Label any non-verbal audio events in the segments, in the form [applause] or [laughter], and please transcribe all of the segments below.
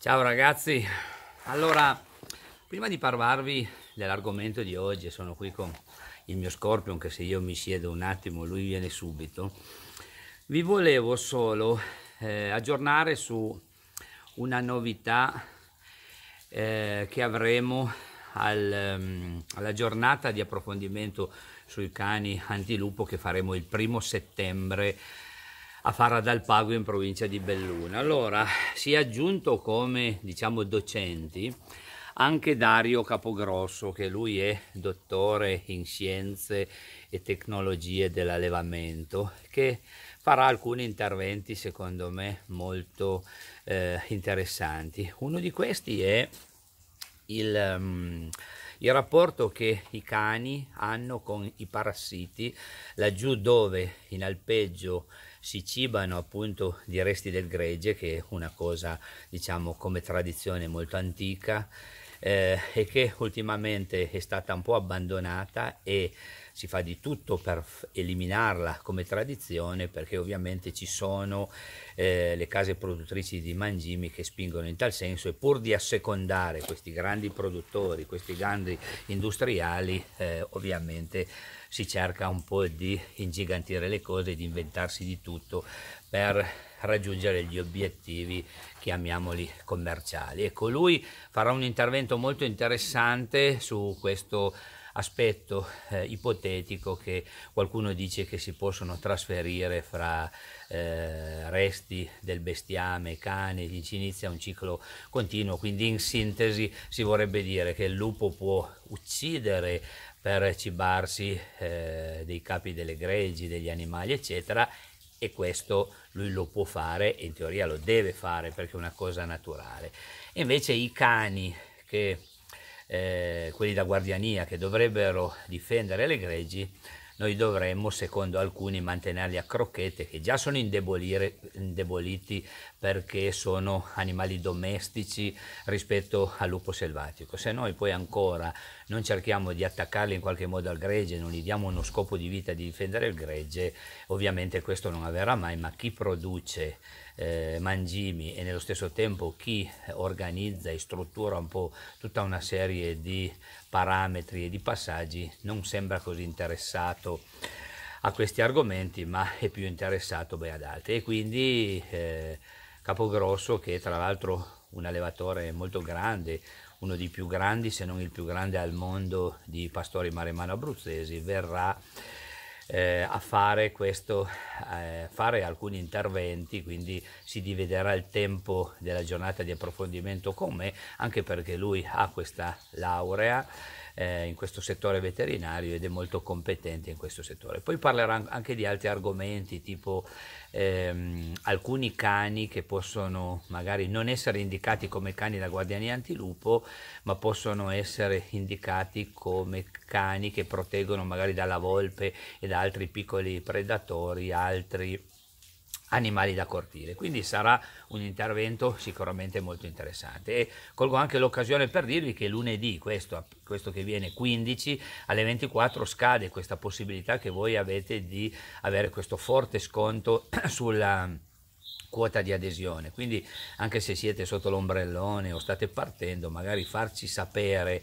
Ciao ragazzi, allora prima di parlarvi dell'argomento di oggi, sono qui con il mio Scorpion che se io mi siedo un attimo lui viene subito, vi volevo solo eh, aggiornare su una novità eh, che avremo al, um, alla giornata di approfondimento sui cani antilupo che faremo il primo settembre a Faradalpago in provincia di Belluna. Allora, si è aggiunto come, diciamo, docenti anche Dario Capogrosso, che lui è dottore in scienze e tecnologie dell'allevamento, che farà alcuni interventi secondo me molto eh, interessanti. Uno di questi è il... Um, il rapporto che i cani hanno con i parassiti laggiù dove in alpeggio si cibano appunto di resti del gregge che è una cosa diciamo come tradizione molto antica eh, e che ultimamente è stata un po' abbandonata e si fa di tutto per eliminarla come tradizione perché ovviamente ci sono eh, le case produttrici di mangimi che spingono in tal senso e pur di assecondare questi grandi produttori, questi grandi industriali, eh, ovviamente si cerca un po' di ingigantire le cose, di inventarsi di tutto per raggiungere gli obiettivi, chiamiamoli commerciali. Ecco, lui farà un intervento molto interessante su questo aspetto eh, ipotetico che qualcuno dice che si possono trasferire fra eh, resti del bestiame, cani, si inizia un ciclo continuo, quindi in sintesi si vorrebbe dire che il lupo può uccidere per cibarsi eh, dei capi delle greggi, degli animali, eccetera, e questo lui lo può fare e in teoria lo deve fare perché è una cosa naturale. invece i cani, che, eh, quelli da guardiania, che dovrebbero difendere le greggi, noi dovremmo, secondo alcuni, mantenerli a crocchette, che già sono indeboliti perché sono animali domestici rispetto al lupo selvatico. Se noi poi ancora non cerchiamo di attaccarli in qualche modo al gregge, non gli diamo uno scopo di vita di difendere il gregge, ovviamente questo non avverrà mai, ma chi produce eh, mangimi e nello stesso tempo chi organizza e struttura un po' tutta una serie di parametri e di passaggi non sembra così interessato a questi argomenti ma è più interessato beh, ad altri e quindi eh, Capogrosso che è tra l'altro un allevatore molto grande uno dei più grandi se non il più grande al mondo di pastori maremano abruzzesi verrà eh, a fare, questo, eh, fare alcuni interventi, quindi si dividerà il tempo della giornata di approfondimento con me, anche perché lui ha questa laurea eh, in questo settore veterinario ed è molto competente in questo settore. Poi parlerà anche di altri argomenti tipo ehm, alcuni cani che possono magari non essere indicati come cani da guardiani antilupo, ma possono essere indicati come cani che proteggono magari dalla volpe e da altri piccoli predatori, altri animali da cortile, quindi sarà un intervento sicuramente molto interessante e colgo anche l'occasione per dirvi che lunedì, questo, questo, che viene 15 alle 24 scade questa possibilità che voi avete di avere questo forte sconto [clears throat] sulla quota di adesione, quindi anche se siete sotto l'ombrellone o state partendo, magari farci sapere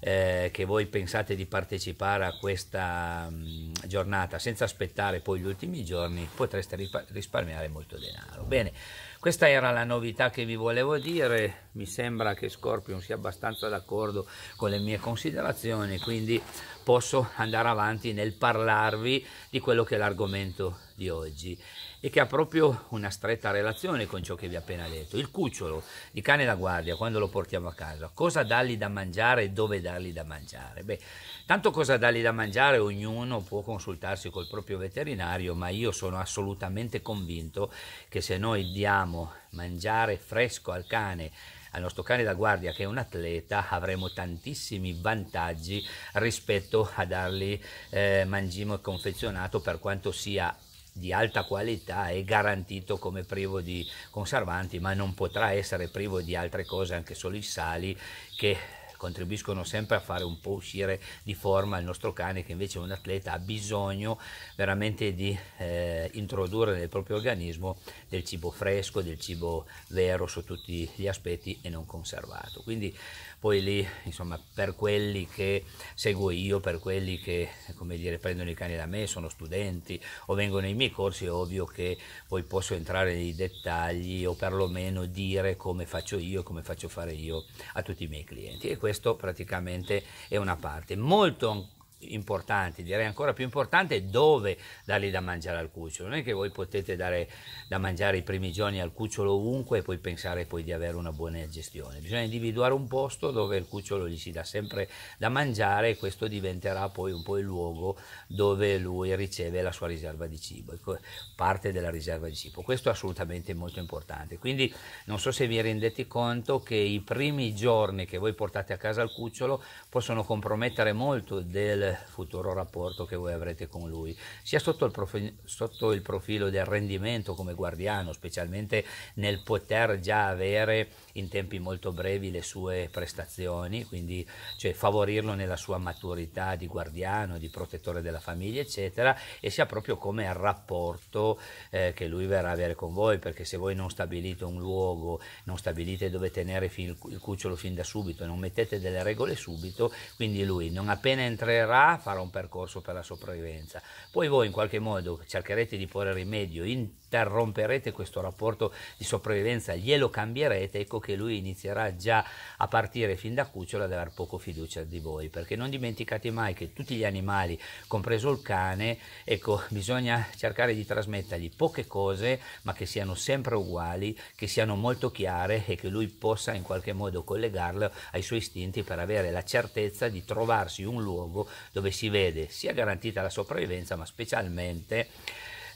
eh, che voi pensate di partecipare a questa mh, mm, giornata senza aspettare poi gli ultimi giorni, potreste risparmiare molto denaro. Bene, questa era la novità che vi volevo dire mi sembra che Scorpion sia abbastanza d'accordo con le mie considerazioni, quindi posso andare avanti nel parlarvi di quello che è l'argomento di oggi e che ha proprio una stretta relazione con ciò che vi ho appena detto. Il cucciolo di cane da guardia, quando lo portiamo a casa, cosa dargli da mangiare e dove dargli da mangiare? Beh, tanto cosa dargli da mangiare ognuno può consultarsi col proprio veterinario, ma io sono assolutamente convinto che se noi diamo mangiare fresco al cane, al nostro cane da guardia che è un atleta, avremo tantissimi vantaggi rispetto a dargli eh, mangimo confezionato per quanto sia di alta qualità e garantito come privo di conservanti ma non potrà essere privo di altre cose anche solo i sali che contribuiscono sempre a fare un po' uscire di forma il nostro cane che invece un atleta ha bisogno veramente di eh, introdurre nel proprio organismo del cibo fresco, del cibo vero su tutti gli aspetti e non conservato. Quindi poi lì, insomma, per quelli che seguo io, per quelli che, come dire, prendono i cani da me, sono studenti o vengono ai miei corsi, è ovvio che poi posso entrare nei dettagli o perlomeno dire come faccio io, come faccio fare io a tutti i miei clienti questo praticamente è una parte. Molto importanti, direi ancora più importante, dove dargli da mangiare al cucciolo. Non è che voi potete dare da mangiare i primi giorni al cucciolo ovunque e poi pensare poi di avere una buona gestione. Bisogna individuare un posto dove il cucciolo gli si dà sempre da mangiare e questo diventerà poi un po' il luogo dove lui riceve la sua riserva di cibo, ecco, parte della riserva di cibo. Questo è assolutamente molto importante. Quindi non so se vi rendete conto che i primi giorni che voi portate a casa al cucciolo possono compromettere molto del futuro rapporto che voi avrete con lui, sia sotto il, profi- sotto il profilo del rendimento come guardiano, specialmente nel poter già avere in tempi molto brevi le sue prestazioni, quindi cioè, favorirlo nella sua maturità di guardiano, di protettore della famiglia, eccetera, e sia proprio come il rapporto eh, che lui verrà a avere con voi, perché se voi non stabilite un luogo, non stabilite dove tenere il cucciolo fin da subito, non mettete delle regole subito, quindi lui non appena entrerà farà farà un percorso per la sopravvivenza. Poi voi in qualche modo cercherete di porre rimedio in interromperete questo rapporto di sopravvivenza, glielo cambierete, ecco che lui inizierà già a partire fin da cucciola ad aver poco fiducia di voi, perché non dimenticate mai che tutti gli animali, compreso il cane, ecco, [laughs] bisogna cercare di trasmettergli poche cose, ma che siano sempre uguali, che siano molto chiare e che lui possa in qualche modo collegarle ai suoi istinti per avere la certezza di trovarsi un luogo dove si vede sia garantita la sopravvivenza, ma specialmente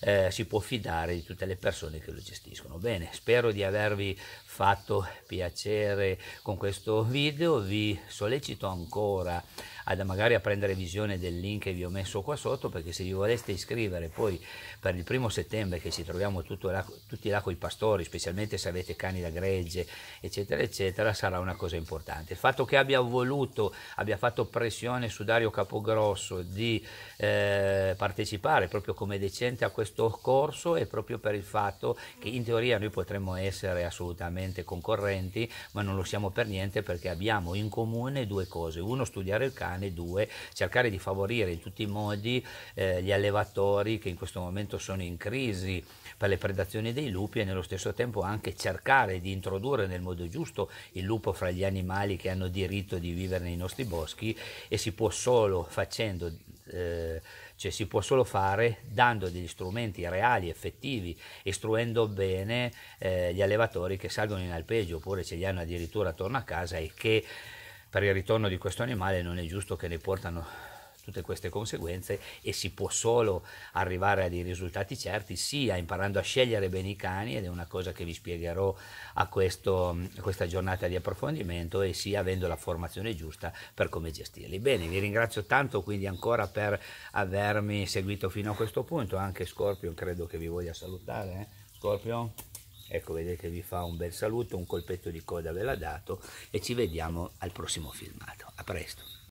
eh, si può fidare di tutte le persone che lo gestiscono. Bene, spero di avervi fatto piacere con questo video, vi sollecito ancora ad, magari a prendere visione del link che vi ho messo qua sotto perché se vi voleste iscrivere poi per il primo settembre che ci troviamo là, tutti là con i pastori, specialmente se avete cani da gregge eccetera eccetera sarà una cosa importante. Il fatto che abbia voluto, abbia fatto pressione su Dario Capogrosso di eh, partecipare proprio come decente a questo corso è proprio per il fatto che in teoria noi potremmo essere assolutamente concorrenti ma non lo siamo per niente perché abbiamo in comune due cose, uno studiare il cane italiane, due, cercare di favorire in tutti i modi eh, gli allevatori che in questo momento sono in crisi per le predazioni dei lupi e nello stesso tempo anche cercare di introdurre nel modo giusto il lupo fra gli animali che hanno diritto di vivere nei nostri boschi e si può solo facendo eh, cioè si può solo fare dando degli strumenti reali, effettivi, istruendo bene eh, gli allevatori che salgono in alpeggio oppure ce li hanno addirittura attorno a casa e che per il ritorno di questo animale non è giusto che ne portano tutte queste conseguenze e si può solo arrivare a dei risultati certi sia imparando a scegliere bene i cani ed è una cosa che vi spiegherò a, questo, a questa giornata di approfondimento e sia avendo la formazione giusta per come gestirli. Bene, vi ringrazio tanto quindi ancora per avermi seguito fino a questo punto, anche Scorpio credo che vi voglia salutare. Eh? Scorpio? Ecco, vedete, vi fa un bel saluto, un colpetto di coda ve l'ha dato e ci vediamo al prossimo filmato. A presto!